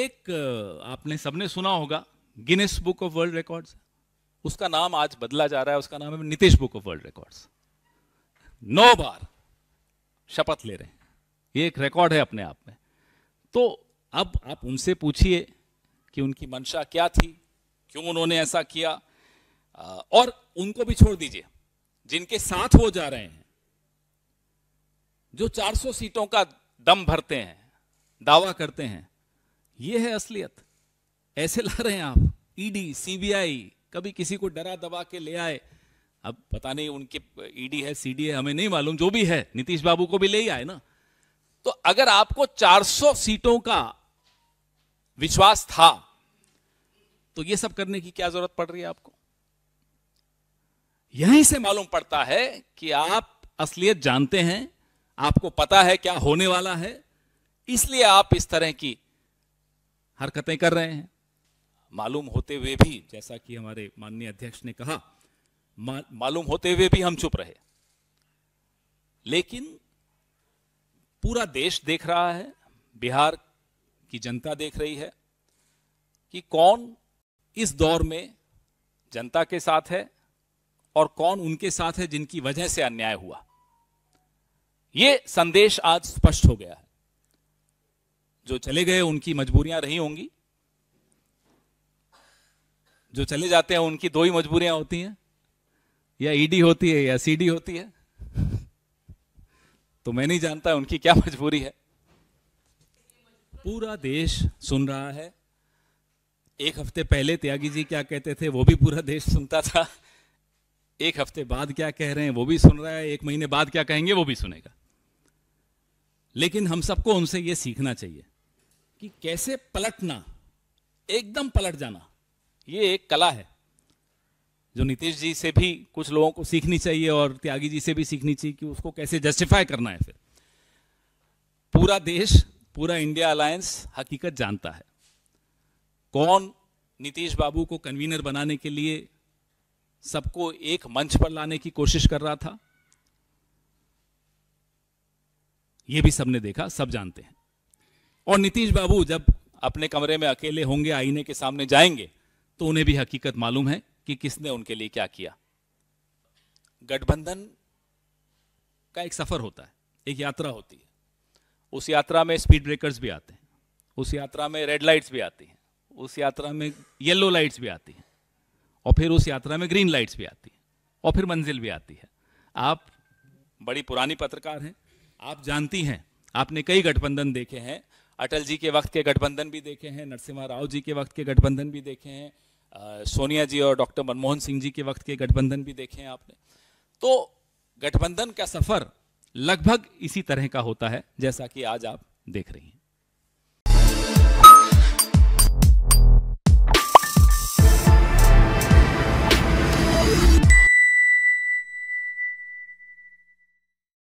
एक आपने सबने सुना होगा Guinness book of world records उसका नाम आज बदला जा रहा है उसका नाम है Nitish book of world records नौ बार शपथ ले रहे हैं ये एक रिकॉर्ड है अपने आप में तो अब आप उनसे पूछिए कि उनकी मंशा क्या थी क्यों उन्होंने ऐसा किया और उनको भी छोड़ दीजिए जिनके साथ वो जा रहे हैं जो 400 सीटों का दम भरते हैं दावा करते हैं ये है असलियत ऐसे ला रहे हैं आप ईडी e सीबीआई कभी किसी को डरा दबा के ले आए अब पता नहीं उनके ईडी e है सीडी है हमें नहीं मालूम जो भी है नीतीश बाबू को भी ले ही आए ना तो अगर आपको 400 सीटों का विश्वास था तो ये सब करने की क्या जरूरत पड़ रही है आपको यहीं से मालूम पड़ता है कि आप असलियत जानते हैं आपको पता है क्या होने वाला है इसलिए आप इस तरह की हरकतें कर रहे हैं मालूम होते हुए भी जैसा कि हमारे माननीय अध्यक्ष ने कहा मा, मालूम होते हुए भी हम चुप रहे लेकिन पूरा देश देख रहा है बिहार की जनता देख रही है कि कौन इस दौर में जनता के साथ है और कौन उनके साथ है जिनकी वजह से अन्याय हुआ यह संदेश आज स्पष्ट हो गया है जो चले गए उनकी मजबूरियां रही होंगी जो चले जाते हैं उनकी दो ही मजबूरियां होती हैं या ईडी e होती है या सीडी होती है तो मैं नहीं जानता उनकी क्या मजबूरी है पूरा देश सुन रहा है एक हफ्ते पहले त्यागी जी क्या कहते थे वो भी पूरा देश सुनता था एक हफ्ते बाद क्या कह रहे हैं वो भी सुन रहा है एक महीने बाद क्या कहेंगे वो भी सुनेगा लेकिन हम सबको उनसे ये सीखना चाहिए कि कैसे पलटना एकदम पलट जाना ये एक कला है जो नीतीश जी से भी कुछ लोगों को सीखनी चाहिए और त्यागी जी से भी सीखनी चाहिए कि उसको कैसे जस्टिफाई करना है फिर पूरा देश पूरा इंडिया अलायंस हकीकत जानता है कौन नीतीश बाबू को कन्वीनर बनाने के लिए सबको एक मंच पर लाने की कोशिश कर रहा था यह भी सबने देखा सब जानते हैं और नीतीश बाबू जब अपने कमरे में अकेले होंगे आईने के सामने जाएंगे तो उन्हें भी हकीकत मालूम है कि किसने उनके लिए क्या किया गठबंधन का एक सफर होता है एक यात्रा होती है उस यात्रा में स्पीड ब्रेकर्स भी आते हैं उस यात्रा में रेड लाइट्स भी आती हैं उस यात्रा में येलो लाइट्स भी आती हैं और फिर उस यात्रा में ग्रीन लाइट्स भी आती हैं और फिर मंजिल भी आती है आप बड़ी पुरानी पत्रकार हैं आप जानती हैं आपने कई गठबंधन देखे हैं अटल जी के वक्त के गठबंधन भी देखे हैं नरसिम्हा राव जी के वक्त के गठबंधन भी देखे हैं सोनिया जी और डॉक्टर मनमोहन सिंह जी के वक्त के गठबंधन भी देखे हैं आपने तो गठबंधन का सफ़र लगभग इसी तरह का होता है जैसा कि आज आप देख रही हैं